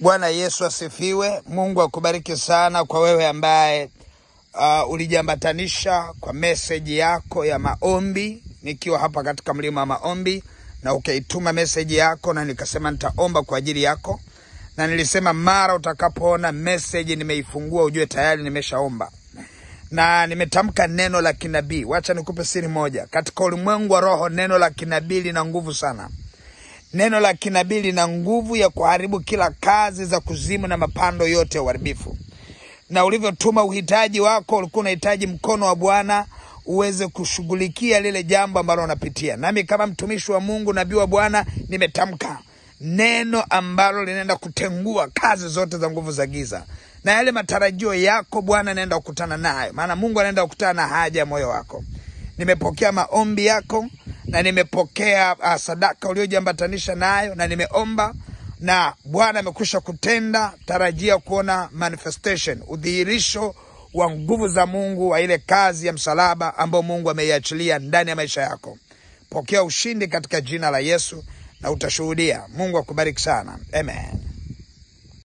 Bwana Yesu asifiwe. Mungu akubariki sana kwa wewe ambaye uh, ulijiambatanisha kwa meseji yako ya maombi nikiwa hapa katika mlima wa maombi, na ukaituma meseji yako na nikasema nitaomba kwa ajili yako, na nilisema mara utakapoona meseji nimeifungua ujue tayari nimeshaomba na nimetamka neno la kinabii. Wacha nikupe siri moja, katika ulimwengu wa roho neno la kinabii lina nguvu sana neno la kinabii lina nguvu ya kuharibu kila kazi za kuzimu na mapando yote ya uharibifu. Na ulivyotuma uhitaji wako, ulikuwa unahitaji mkono wa Bwana uweze kushughulikia lile jambo ambalo unapitia. Nami kama mtumishi wa Mungu, nabii wa Bwana, nimetamka neno ambalo linaenda kutengua kazi zote za nguvu za giza na yale matarajio yako Bwana naenda kukutana nayo, maana Mungu anaenda kukutana na haja ya moyo wako. Nimepokea maombi yako, na nimepokea uh, sadaka uliojiambatanisha nayo na nimeomba na Bwana amekwisha kutenda. Tarajia kuona manifestation, udhihirisho wa nguvu za Mungu wa ile kazi ya msalaba ambayo Mungu ameiachilia ndani ya maisha yako. Pokea ushindi katika jina la Yesu na utashuhudia. Mungu akubariki sana. Amen.